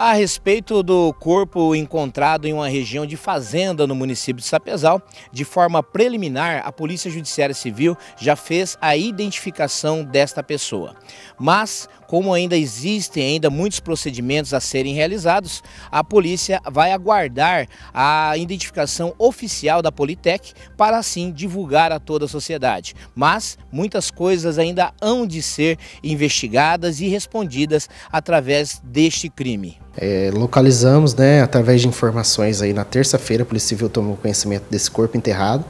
A respeito do corpo encontrado em uma região de fazenda no município de Sapezal, de forma preliminar, a Polícia Judiciária Civil já fez a identificação desta pessoa. Mas, como ainda existem ainda muitos procedimentos a serem realizados, a polícia vai aguardar a identificação oficial da Politec para assim divulgar a toda a sociedade. Mas muitas coisas ainda hão de ser investigadas e respondidas através deste crime. É, localizamos, né, através de informações aí na terça-feira, a Polícia Civil tomou conhecimento desse corpo enterrado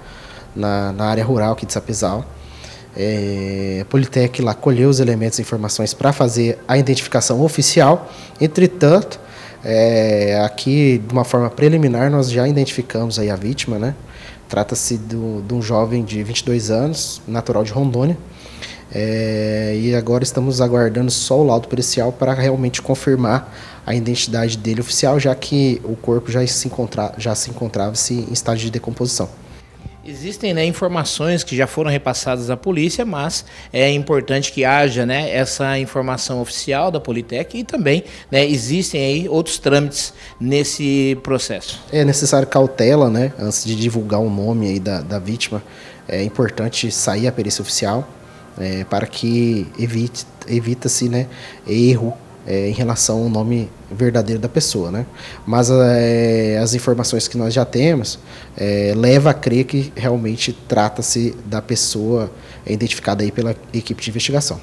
na, na área rural aqui de Sapizal. É, a Politec lá colheu os elementos e informações para fazer a identificação oficial. Entretanto, é, aqui de uma forma preliminar nós já identificamos aí a vítima, né? Trata-se de um jovem de 22 anos, natural de Rondônia. É, e agora estamos aguardando só o laudo pericial para realmente confirmar a identidade dele oficial, já que o corpo já se, encontra, já se encontrava -se em estágio de decomposição. Existem né, informações que já foram repassadas à polícia, mas é importante que haja né, essa informação oficial da Politec e também né, existem aí outros trâmites nesse processo. É necessário cautela né, antes de divulgar o nome aí da, da vítima. É importante sair a perícia oficial, é, para que evite evita-se né, erro é, em relação ao nome verdadeiro da pessoa, né? Mas é, as informações que nós já temos é, leva a crer que realmente trata-se da pessoa identificada aí pela equipe de investigação.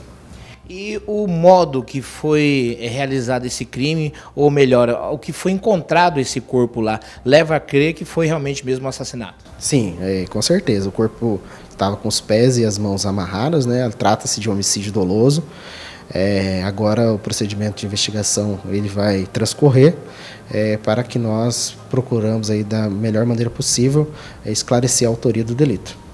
E o modo que foi realizado esse crime, ou melhor, o que foi encontrado esse corpo lá, leva a crer que foi realmente mesmo um assassinato? Sim, é, com certeza. O corpo estava com os pés e as mãos amarradas, né? Trata-se de um homicídio doloso. É, agora o procedimento de investigação ele vai transcorrer é, para que nós procuramos aí da melhor maneira possível é, esclarecer a autoria do delito.